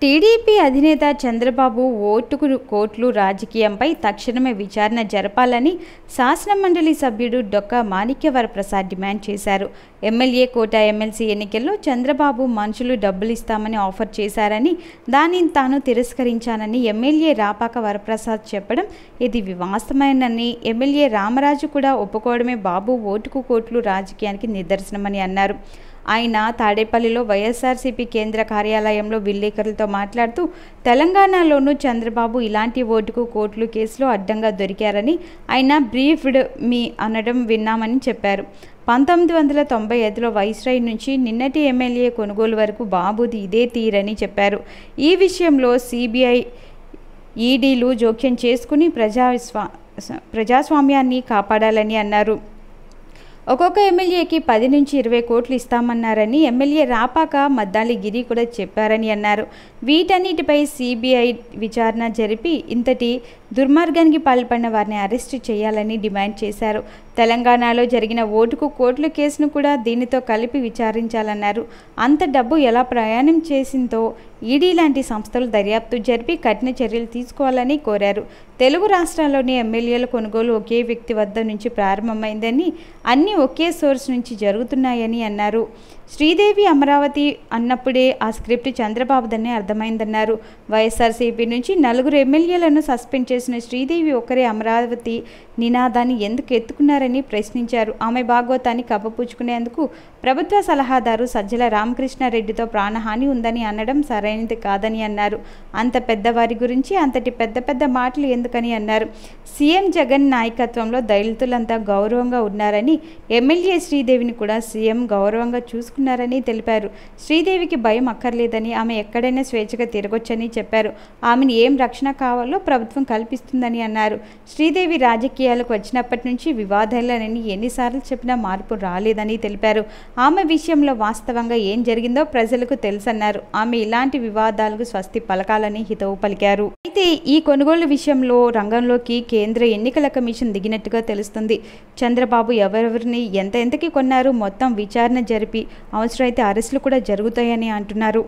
TDP అధినేత చంద్రబాబు ఓటుకు కోట్లు రాజకీయంపై తక్షణమే విచారణ జరపాలని శాసనమండలి సభ్యుడు డొక్క మాణిక్యవరప్రసాద్ డిమాండ్ చేశారు ఎమ్మెల్యే కోట ఎమ్మెల్సీ ఎన్నికల్లో చంద్రబాబు మనుషులు డబ్బులు ఇస్తామని ఆఫర్ చేశారని దానిని తాను తిరస్కరించానని ఎమ్మెల్యే రాపాక వరప్రసాద్ చెప్పడం ఇది వివాస్తమైనని ఎమ్మెల్యే రామరాజు కూడా ఒప్పుకోవడమే బాబు ఓటుకు కోట్లు రాజకీయానికి నిదర్శనమని అన్నారు ఆయన తాడేపల్లిలో వైఎస్ఆర్సీపీ కేంద్ర కార్యాలయంలో విలేకరులతో మాట్లాడుతూ తెలంగాణలోనూ చంద్రబాబు ఇలాంటి ఓటుకు కోట్లు కేసులో అడ్డంగా దొరికారని ఆయన బ్రీఫ్డ్ మీ అనడం విన్నామని చెప్పారు పంతొమ్మిది వందల తొంభై ఐదులో వైస్రాయ్ నుంచి నిన్నటి ఎమ్మెల్యే కొనుగోలు వరకు బాబుది ఇదే తీరని చెప్పారు ఈ విషయంలో సిబిఐ ఈడీలు జోక్యం చేసుకుని ప్రజాస్వా ప్రజాస్వామ్యాన్ని కాపాడాలని అన్నారు ఒక్కొక్క ఎమ్మెల్యేకి పది నుంచి ఇరవై కోట్లు ఇస్తామన్నారని ఎమ్మెల్యే రాపాక మద్దాలి గిరి కూడా చెప్పారని అన్నారు వీటన్నిటిపై సిబిఐ విచారణ జరిపి ఇంతటి దుర్మార్గానికి పాల్పడిన వారిని అరెస్టు చేయాలని డిమాండ్ చేశారు తెలంగాణలో జరిగిన ఓటుకు కోట్ల కేసును కూడా దీనితో కలిపి విచారించాలన్నారు అంత డబ్బు ఎలా ప్రయాణం చేసిందో ఈడీ లాంటి సంస్థలు దర్యాప్తు జరిపి కఠిన చర్యలు తీసుకోవాలని కోరారు తెలుగు రాష్ట్రాల్లోని ఎమ్మెల్యేల కొనుగోలు ఒకే వ్యక్తి వద్ద నుంచి ప్రారంభమైందని అన్ని ఒకే సోర్స్ నుంచి జరుగుతున్నాయని అన్నారు శ్రీదేవి అమరావతి అన్నప్పుడే ఆ స్క్రిప్ట్ చంద్రబాబుదనే అర్థమైందన్నారు వైఎస్ఆర్సీపీ నుంచి నలుగురు ఎమ్మెల్యేలను సస్పెండ్ చేసిన శ్రీదేవి ఒకరే అమరావతి నినాదాన్ని ఎందుకు ఎత్తుకున్నారని ప్రశ్నించారు ఆమె భాగవతాన్ని కప్పపుచ్చుకునేందుకు ప్రభుత్వ సలహాదారు సజ్జల రామకృష్ణారెడ్డితో ప్రాణహాని ఉందని అనడం సరైనది కాదని అన్నారు అంత పెద్దవారి గురించి అంతటి పెద్ద పెద్ద మాటలు ఎందుకని అన్నారు సీఎం జగన్ నాయకత్వంలో దళితులంతా గౌరవంగా ఉన్నారని ఎమ్మెల్యే శ్రీదేవిని కూడా సీఎం గౌరవంగా చూసుకున్నారని తెలిపారు శ్రీదేవికి భయం అక్కర్లేదని ఆమె ఎక్కడైనా స్వేచ్ఛగా తిరగొచ్చని చెప్పారు ఆమెను ఏం రక్షణ కావాలో ప్రభుత్వం కల్పిస్తుందని అన్నారు శ్రీదేవి రాజకీయాలకు వచ్చినప్పటి నుంచి వివాదాలనని ఎన్నిసార్లు చెప్పినా మార్పు రాలేదని తెలిపారు ఆమె విషయంలో వాస్తవంగా ఏం జరిగిందో ప్రజలకు తెలుసన్నారు ఆమె ఇలాంటి వివాదాలకు స్వస్తి పలకాలని హితవు పలికారు అయితే ఈ కొనుగోలు విషయంలో రంగంలోకి కేంద్ర ఎన్నికల కమిషన్ దిగినట్టుగా తెలుస్తుంది చంద్రబాబు ఎవరెవరిని బంగారాన్ని ఎంత ఎంతకి కొన్నారు మొత్తం విచారణ జరిపి అవసరమైతే అరెస్టులు కూడా జరుగుతాయని అంటున్నారు